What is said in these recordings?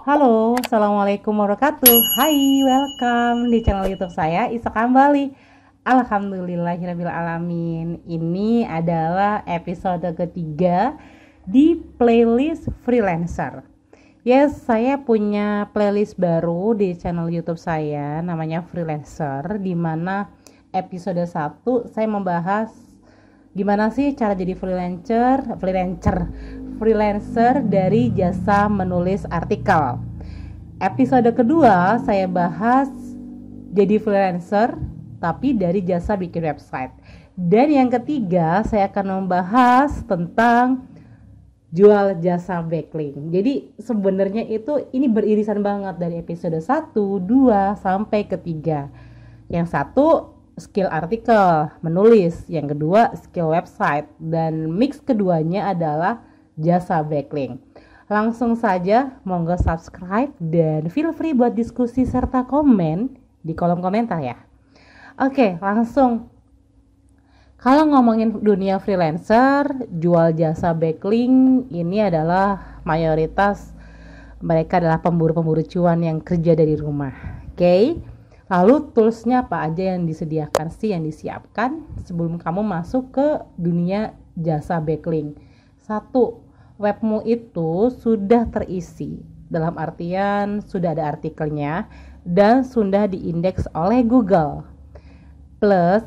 Halo, Assalamualaikum warahmatullahi wabarakatuh. Hai, welcome di channel youtube saya Isa Kambali Alhamdulillahirrahmanirrahim Ini adalah episode ketiga di playlist freelancer Yes, saya punya playlist baru di channel youtube saya Namanya freelancer Dimana episode 1 saya membahas Gimana sih cara jadi freelancer, freelancer, freelancer dari jasa menulis artikel. Episode kedua saya bahas jadi freelancer tapi dari jasa bikin website. Dan yang ketiga saya akan membahas tentang jual jasa backlink. Jadi sebenarnya itu ini beririsan banget dari episode 1, 2 sampai ketiga. Yang satu skill artikel, menulis. Yang kedua, skill website. Dan mix keduanya adalah jasa backlink. Langsung saja, monggo subscribe dan feel free buat diskusi serta komen di kolom komentar ya. Oke, langsung. Kalau ngomongin dunia freelancer, jual jasa backlink ini adalah mayoritas mereka adalah pemburu-pemburu cuan yang kerja dari rumah. Oke. Okay? Lalu toolsnya apa aja yang disediakan sih yang disiapkan sebelum kamu masuk ke dunia jasa backlink? Satu, webmu itu sudah terisi dalam artian sudah ada artikelnya dan sudah diindeks oleh Google. Plus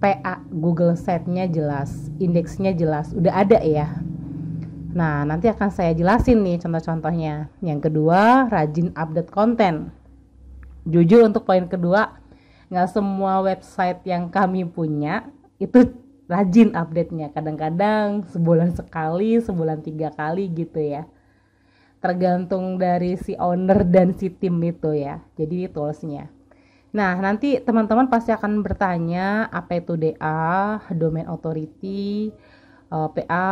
PA Google setnya jelas, indeksnya jelas, udah ada ya. Nah, nanti akan saya jelasin nih contoh-contohnya. Yang kedua, rajin update konten. Jujur untuk poin kedua, nggak semua website yang kami punya itu rajin update-nya. Kadang-kadang sebulan sekali, sebulan tiga kali gitu ya. Tergantung dari si owner dan si tim itu ya. Jadi toolsnya. Nah, nanti teman-teman pasti akan bertanya apa itu DA, Domain Authority, eh, PA,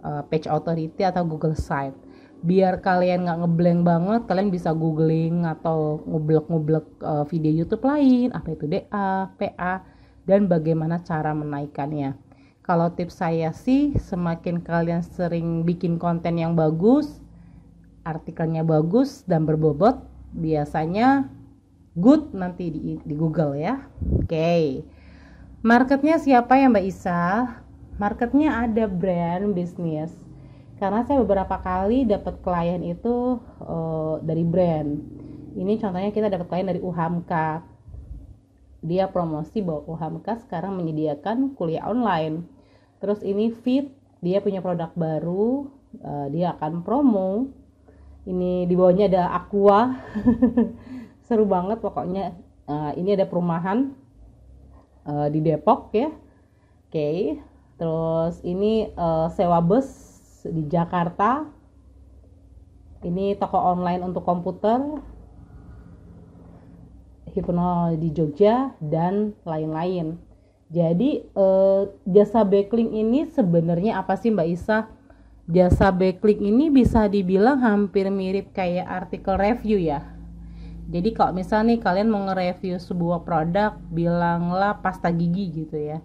eh, Page Authority atau Google Site. Biar kalian nggak ngeblank banget, kalian bisa googling atau ngeblok ngeblok eh, video YouTube lain, apa itu DA, PA, dan bagaimana cara menaikannya. Kalau tips saya sih, semakin kalian sering bikin konten yang bagus, artikelnya bagus dan berbobot, biasanya good nanti di, di Google ya. Oke. Okay. Marketnya siapa ya Mbak Isa? Marketnya ada brand bisnis. Karena saya beberapa kali dapat klien itu uh, dari brand. Ini contohnya kita dapat klien dari UHAMKA dia promosi bahwa UHAMKA sekarang menyediakan kuliah online. Terus ini Fit, dia punya produk baru, uh, dia akan promo. Ini di bawahnya ada Aqua. Seru banget pokoknya. Uh, ini ada perumahan uh, di Depok ya. Oke. Okay. Terus ini uh, sewa bus di Jakarta. Ini toko online untuk komputer Hipnol di Jogja dan lain-lain. Jadi eh, jasa backlink ini sebenarnya apa sih Mbak Isa? Jasa backlink ini bisa dibilang hampir mirip kayak artikel review ya. Jadi kalau misalnya nih kalian mau nge-review sebuah produk, bilanglah pasta gigi gitu ya.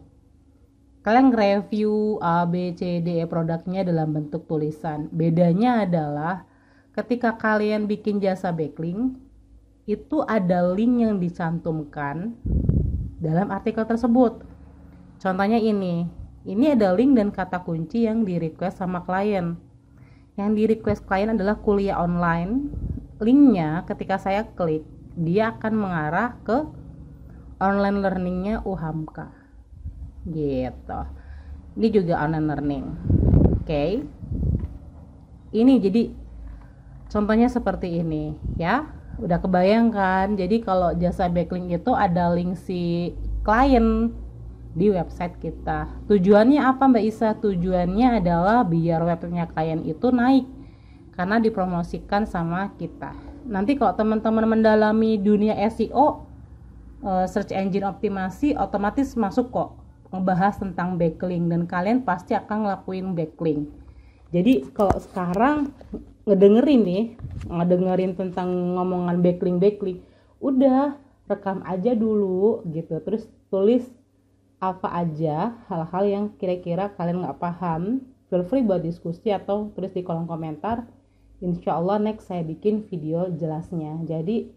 Kalian review A, B, C, D, E produknya dalam bentuk tulisan. Bedanya adalah ketika kalian bikin jasa backlink, itu ada link yang dicantumkan dalam artikel tersebut. Contohnya ini, ini ada link dan kata kunci yang di request sama klien. Yang di request klien adalah kuliah online. Linknya ketika saya klik, dia akan mengarah ke online learningnya UHAMKA. Gitu. Ini juga online learning. Oke. Okay. Ini jadi contohnya seperti ini ya udah kebayang kan jadi kalau jasa backlink itu ada link si klien di website kita tujuannya apa Mbak Isa tujuannya adalah biar webnya klien itu naik karena dipromosikan sama kita nanti kalau teman-teman mendalami dunia SEO eh, search engine optimasi otomatis masuk kok membahas tentang backlink dan kalian pasti akan ngelakuin backlink. Jadi kalau sekarang ngedengerin nih ngedengerin tentang ngomongan backlink backlink udah rekam aja dulu gitu terus tulis apa aja hal-hal yang kira-kira kalian nggak paham feel free buat diskusi atau tulis di kolom komentar insya Allah next saya bikin video jelasnya jadi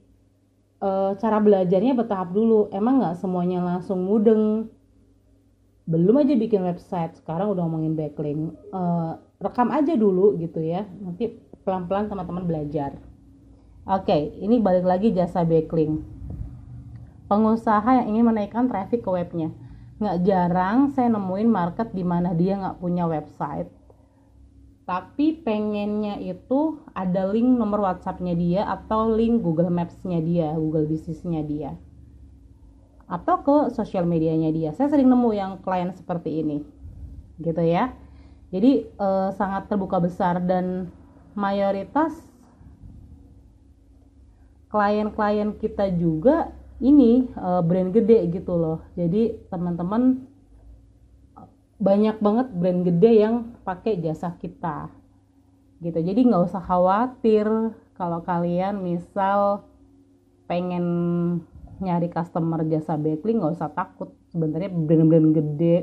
e, cara belajarnya bertahap dulu emang nggak semuanya langsung mudeng belum aja bikin website sekarang udah ngomongin backlink e, eh, rekam aja dulu gitu ya nanti pelan-pelan teman-teman belajar. Oke, okay, ini balik lagi jasa backlink. Pengusaha yang ingin menaikkan traffic ke webnya. Nggak jarang saya nemuin market di mana dia nggak punya website. Tapi pengennya itu ada link nomor WhatsApp-nya dia atau link Google Maps-nya dia, Google Business-nya dia. Atau ke sosial medianya dia. Saya sering nemu yang klien seperti ini. Gitu ya. Jadi eh, sangat terbuka besar dan mayoritas klien-klien kita juga ini e, brand gede gitu loh. Jadi teman-teman banyak banget brand gede yang pakai jasa kita gitu. Jadi nggak usah khawatir kalau kalian misal pengen nyari customer jasa backlink nggak usah takut. Sebenarnya brand-brand gede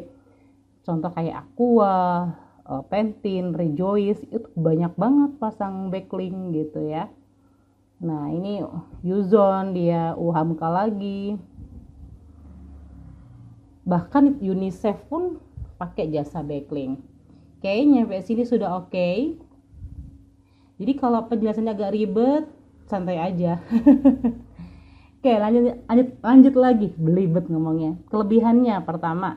contoh kayak Aqua, uh, eh, Pantene, Rejoice itu banyak banget pasang backlink gitu ya. Nah ini Yuzon dia Uhamka lagi. Bahkan UNICEF pun pakai jasa backlink. Kayaknya sampai sini sudah oke. Okay. Jadi kalau penjelasannya agak ribet, santai aja. oke lanjut lanjut lanjut lagi belibet ngomongnya. Kelebihannya pertama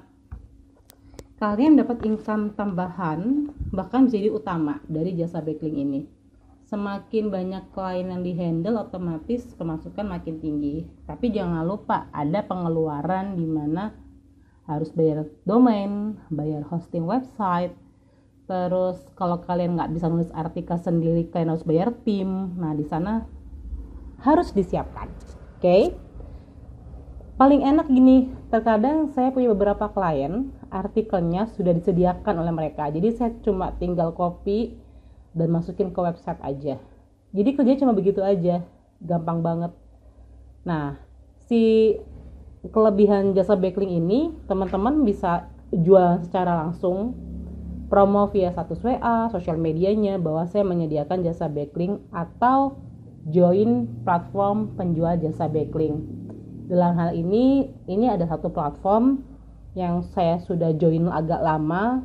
kalian dapat income tambahan bahkan menjadi utama dari jasa backlink ini. Semakin banyak klien yang dihandle otomatis pemasukan makin tinggi. Tapi jangan lupa ada pengeluaran di mana harus bayar domain, bayar hosting website, terus kalau kalian nggak bisa nulis artikel sendiri kalian harus bayar tim nah di sana harus disiapkan oke okay? paling enak gini terkadang saya punya beberapa klien artikelnya sudah disediakan oleh mereka. Jadi saya cuma tinggal copy dan masukin ke website aja. Jadi kerjanya cuma begitu aja, gampang banget. Nah, si kelebihan jasa backlink ini teman-teman bisa jual secara langsung promo via status WA, sosial medianya bahwa saya menyediakan jasa backlink atau join platform penjual jasa backlink. Dalam hal ini, ini ada satu platform yang saya sudah join agak lama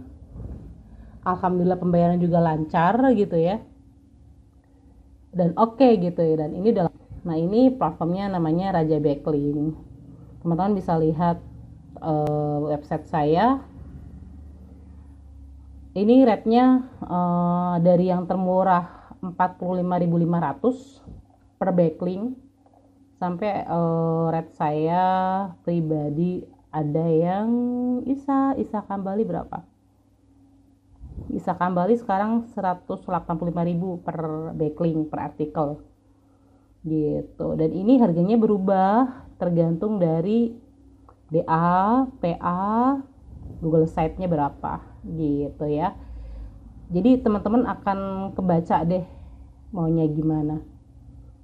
alhamdulillah pembayaran juga lancar gitu ya dan oke okay, gitu ya dan ini dalam nah ini platformnya namanya Raja Backlink teman-teman bisa lihat uh, website saya ini rate-nya uh, dari yang termurah 45.500 per backlink sampai uh, rate saya pribadi ada yang Isa Isa Kambali berapa Isa Kambali sekarang 185.000 per backlink per artikel gitu dan ini harganya berubah tergantung dari DA, PA, Google site-nya berapa gitu ya jadi teman-teman akan kebaca deh maunya gimana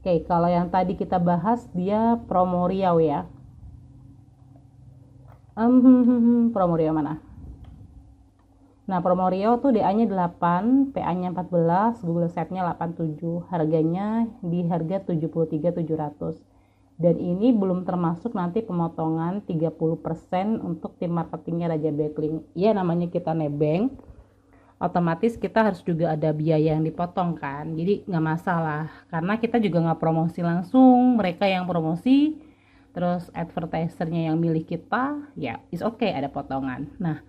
Oke, kalau yang tadi kita bahas dia promo Riau ya um, hmm, hmm, hmm, promo Rio mana nah Promorio tuh DA nya 8 PA nya 14 Google Set nya 87 harganya di harga 73.700 dan ini belum termasuk nanti pemotongan 30% untuk tim marketingnya Raja Backlink ya namanya kita nebeng otomatis kita harus juga ada biaya yang dipotong kan jadi nggak masalah karena kita juga nggak promosi langsung mereka yang promosi terus advertisernya yang milih kita ya is okay ada potongan nah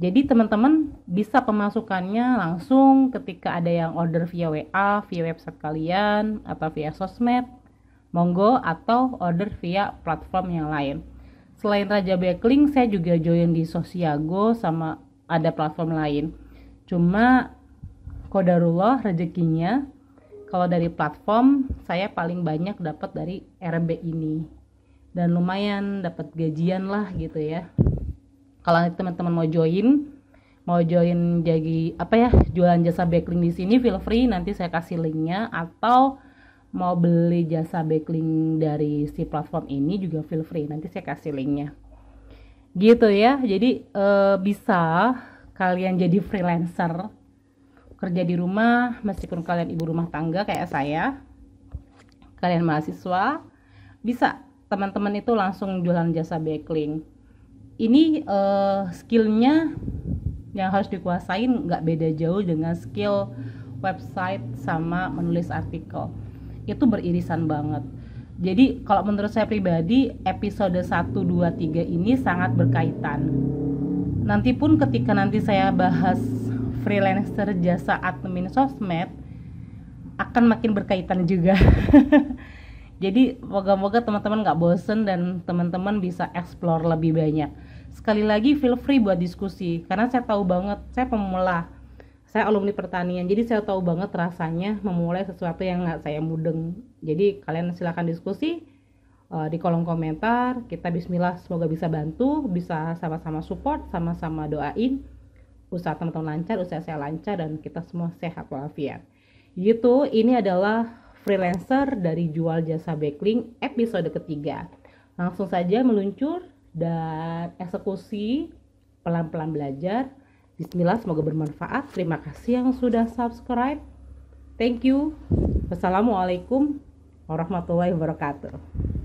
jadi teman-teman bisa pemasukannya langsung ketika ada yang order via WA, via website kalian, atau via sosmed, monggo atau order via platform yang lain. Selain Raja Backlink, saya juga join di Sosiago sama ada platform lain. Cuma kodarullah rezekinya kalau dari platform saya paling banyak dapat dari RB ini dan lumayan dapat gajian lah gitu ya kalau nanti teman-teman mau join mau join jadi apa ya jualan jasa backlink di sini feel free nanti saya kasih linknya atau mau beli jasa backlink dari si platform ini juga feel free nanti saya kasih linknya gitu ya jadi e, bisa kalian jadi freelancer kerja di rumah meskipun kalian ibu rumah tangga kayak saya kalian mahasiswa bisa teman-teman itu langsung jualan jasa backlink ini uh, skillnya yang harus dikuasain nggak beda jauh dengan skill website sama menulis artikel itu beririsan banget jadi kalau menurut saya pribadi episode 1, 2, 3 ini sangat berkaitan nanti pun ketika nanti saya bahas freelancer jasa admin sosmed akan makin berkaitan juga Jadi moga-moga teman-teman nggak bosen dan teman-teman bisa explore lebih banyak. Sekali lagi feel free buat diskusi karena saya tahu banget saya pemula. Saya alumni pertanian, jadi saya tahu banget rasanya memulai sesuatu yang nggak saya mudeng. Jadi kalian silahkan diskusi uh, di kolom komentar. Kita Bismillah semoga bisa bantu, bisa sama-sama support, sama-sama doain usaha teman-teman lancar, usaha saya lancar dan kita semua sehat walafiat. Gitu, ini adalah freelancer dari jual jasa backlink episode ketiga. Langsung saja meluncur dan eksekusi pelan-pelan belajar. Bismillah semoga bermanfaat. Terima kasih yang sudah subscribe. Thank you. Wassalamualaikum warahmatullahi wabarakatuh.